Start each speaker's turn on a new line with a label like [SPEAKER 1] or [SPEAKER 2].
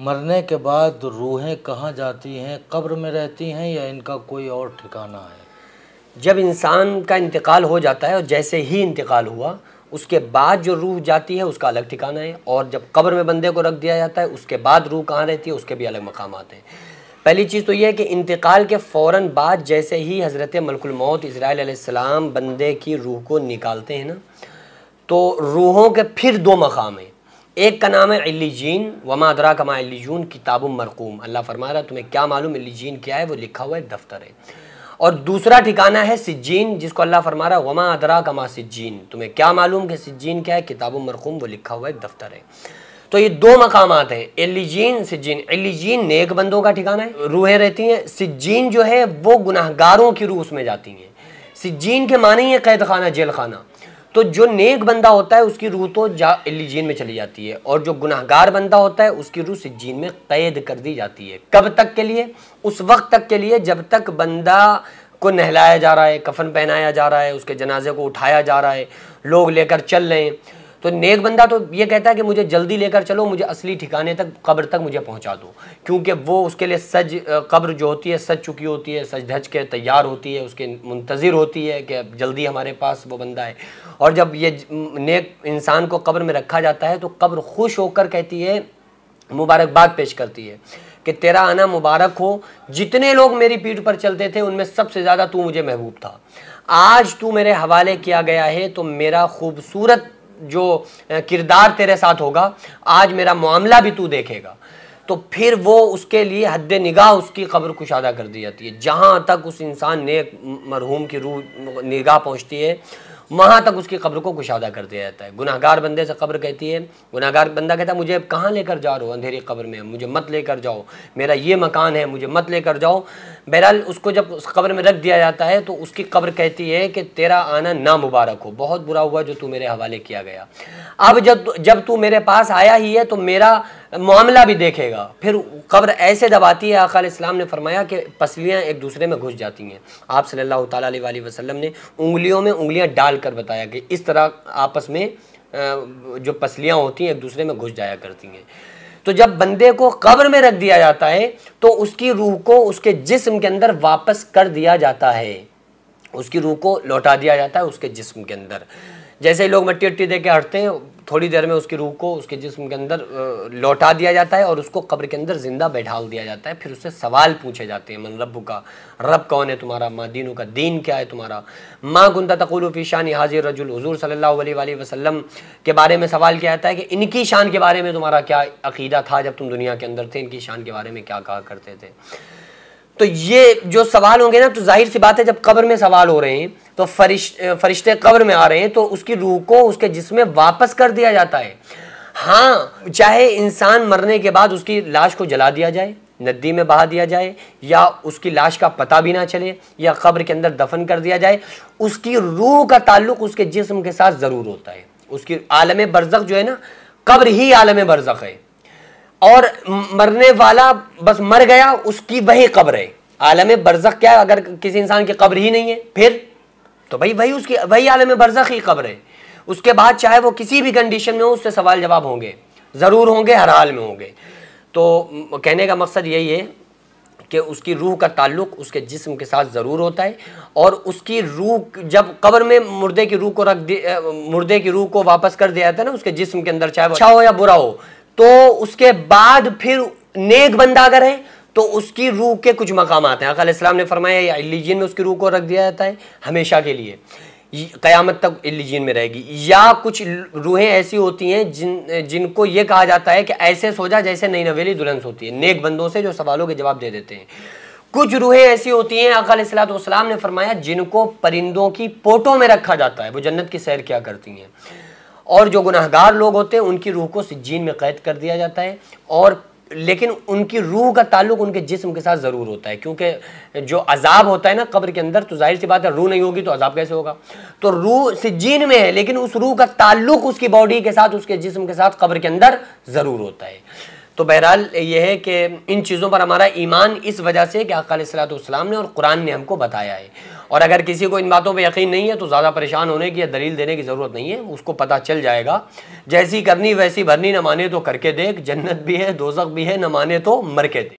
[SPEAKER 1] मरने के बाद रूहें कहाँ जाती हैं कब्र में रहती हैं या इनका कोई और ठिकाना है जब इंसान का इंतकाल हो जाता है और जैसे ही इंतकाल हुआ उसके बाद जो रूह जाती है उसका अलग ठिकाना है और जब कब्र में बंदे को रख दिया जाता है उसके बाद रूह कहाँ रहती है उसके भी अलग मकाम आते हैं पहली चीज़ तो यह है कि इंतकाल के फ़ौर बाद जैसे ही हज़रत मलकुलमौत इसराइल बंदे की रूह को निकालते हैं ना तो रूहों के फिर दो मकाम हैं एक का नाम है अलीजीन वमा अदरा कमा अलीजून किताब मरकूम अल्लाह फरमा रहा तुम्हें क्या मालूम अलीजीन क्या है वो लिखा हुआ है दफ्तर है और दूसरा ठिकाना है सिज्जीन जिसको अल्लाह फरमा रहा वमा अदरा कमा सिज्जीन तुम्हें क्या मालूम कि सिज्जीन क्या है किताब मरकूम वो लिखा हुआ है दफ्तर है तो ये दो मकाम हैं एलिजीन सिज्जीन एलिजीन नेक बंदों का ठिकाना है रूहें रहती हैं सिज्जीन जो है वो गुनाहगारों की रूह उसमें जाती हैं सिज्जीन के माने ही है कैद खाना जेल खाना तो जो नेक बंदा होता है उसकी रूह तो जा में चली जाती है और जो गुनाहगार बंदा होता है उसकी रूह जीन में कैद कर दी जाती है कब तक के लिए उस वक्त तक के लिए जब तक बंदा को नहलाया जा रहा है कफन पहनाया जा रहा है उसके जनाजे को उठाया जा रहा है लोग लेकर चल रहे हैं तो नेक बंदा तो ये कहता है कि मुझे जल्दी लेकर चलो मुझे असली ठिकाने तक कब्र तक मुझे पहुंचा दो क्योंकि वो उसके लिए सज कब्र जो होती है सज चुकी होती है सज धज के तैयार होती है उसके मुंतज़र होती है कि जल्दी हमारे पास वो बंदा है और जब ये नेक इंसान को कब्र में रखा जाता है तो कब्र खुश होकर कहती है मुबारकबाद पेश करती है कि तेरा आना मुबारक हो जितने लोग मेरी पीठ पर चलते थे उनमें सबसे ज़्यादा तू मुझे महबूब था आज तू मेरे हवाले किया गया है तो मेरा खूबसूरत जो किरदार तेरे साथ होगा आज मेरा मामला भी तू देखेगा तो फिर वो उसके लिए हद निगाह उसकी खबर कुशादा कर दी जाती है जहाँ तक उस इंसान ने मरहूम की रूह निगाह पहुँचती है वहाँ तक उसकी कब्र को कुशादा कर दिया जाता है गुनाहगार बंदे से कब्र कहती है गुनाहगार बंदा कहता है मुझे अब कहाँ लेकर जा रहा हो अंधेरी कब्र में मुझे मत लेकर जाओ मेरा ये मकान है मुझे मत लेकर जाओ बहरहाल उसको जब उस कब्र में रख दिया जाता है तो उसकी कब्र कहती है कि तेरा आना ना मुबारक हो बहुत बुरा हुआ जो तू मेरे हवाले किया गया अब जब जब तू मेरे पास आया ही है तो मेरा मामला भी देखेगा फिर कब्र ऐसे दबाती है आकाल इस्लाम ने फरमाया कि पसलियाँ एक दूसरे में घुस जाती हैं आप सल्लल्लाहु अलैहि वसल्लम ने उंगलियों में उंगलियाँ डाल कर बताया कि इस तरह आपस में जो पसलियाँ होती हैं एक दूसरे में घुस जाया करती हैं तो जब बंदे को कब्र में रख दिया जाता है तो उसकी रूह को उसके जिस्म के अंदर वापस कर दिया जाता है उसकी रूह को लौटा दिया जाता है उसके जिस्म के अंदर जैसे ही लोग मट्टी वट्टी दे के हटते हैं थोड़ी देर में उसकी रूह को उसके जिस्म के अंदर लौटा दिया जाता है और उसको कब्र के अंदर ज़िंदा बैठाल दिया जाता है फिर उससे सवाल पूछे जाते हैं मन रब का रब कौन है तुम्हारा माँ दीनों का दीन क्या है तुम्हारा माँ गुंदा तकुलफ़ी शान हाजिर रजुल हजूर सल्ला वसलम के बारे में सवाल किया जाता है कि इनकी शान के बारे में तुम्हारा क्या अकीदा था जब तुम दुनिया के अंदर थे इनकी शान के बारे में क्या कहा करते थे तो ये जो सवाल होंगे ना तो जाहिर सी बात है जब कब्र में सवाल हो रहे हैं तो फरिश फरिश्ते कब्र में आ रहे हैं तो उसकी रूह को उसके जिसमें वापस कर दिया जाता है हाँ चाहे इंसान मरने के बाद उसकी लाश को जला दिया जाए नदी में बहा दिया जाए या उसकी लाश का पता भी ना चले या कब्र के अंदर दफन कर दिया जाए उसकी रूह का ताल्लुक उसके जिस्म के साथ ज़रूर होता है उसकी आलम बरजक जो है ना कब्र ही आलम बरजक है और मरने वाला बस मर गया उसकी वही कब्र है आलम बरजक क्या है अगर किसी इंसान की कब्र ही नहीं है फिर तो भाई वही उसकी वही आलम बरजखी खबर है उसके बाद चाहे वो किसी भी कंडीशन में हो उससे सवाल जवाब होंगे ज़रूर होंगे हर हाल में होंगे तो कहने का मकसद यही है कि उसकी रूह का ताल्लुक उसके जिस्म के साथ ज़रूर होता है और उसकी रूह जब कब्र में मुर्दे की रूह को रख दे मुर्दे की रूह को वापस कर दिया जाता है ना उसके जिस्म के अंदर चाहे अच्छा।, अच्छा हो या बुरा हो तो उसके बाद फिर नेक बंदा अगर है तो उसकी रूह के कुछ मकाम आते हैं अकाम ने फरमाया एलिजियन में उसकी रूह को रख दिया जाता है हमेशा के लिए क़यामत तक एलिजियन में रहेगी या कुछ रूहें ऐसी होती हैं जिन जिनको ये कहा जाता है कि ऐसे सोजा जैसे नई नवेली दुल्हन होती है नेक बंदों से जो सवालों के जवाब दे देते हैं कुछ रूहें ऐसी होती हैं अकाम ने फरमाया जिनको परिंदों की पोटों में रखा जाता है वो जन्नत की सैर क्या करती हैं और जो गुनाहगार लोग होते हैं उनकी रूह को सिज्जीन में कैद कर दिया जाता है और लेकिन उनकी रूह का ताल्लुक उनके जिस्म के साथ ज़रूर होता है क्योंकि जो अजाब होता है ना कब्र के अंदर तो जाहिर सी बात है रूह नहीं होगी तो अजाब कैसे होगा तो रूह सिजीन में है लेकिन उस रूह का ताल्लुक उसकी बॉडी के साथ उसके जिस्म के साथ कब्र के अंदर ज़रूर होता है तो बहरहाल यह है कि इन चीज़ों पर हमारा ईमान इस वजह से कि अकाल सलाम ने और कुरान ने हमको बताया है और अगर किसी को इन बातों पे यकीन नहीं है तो ज़्यादा परेशान होने की या दलील देने की ज़रूरत नहीं है उसको पता चल जाएगा जैसी करनी वैसी भरनी न माने तो करके देख जन्नत भी है दोजक भी है न माने तो मर के देख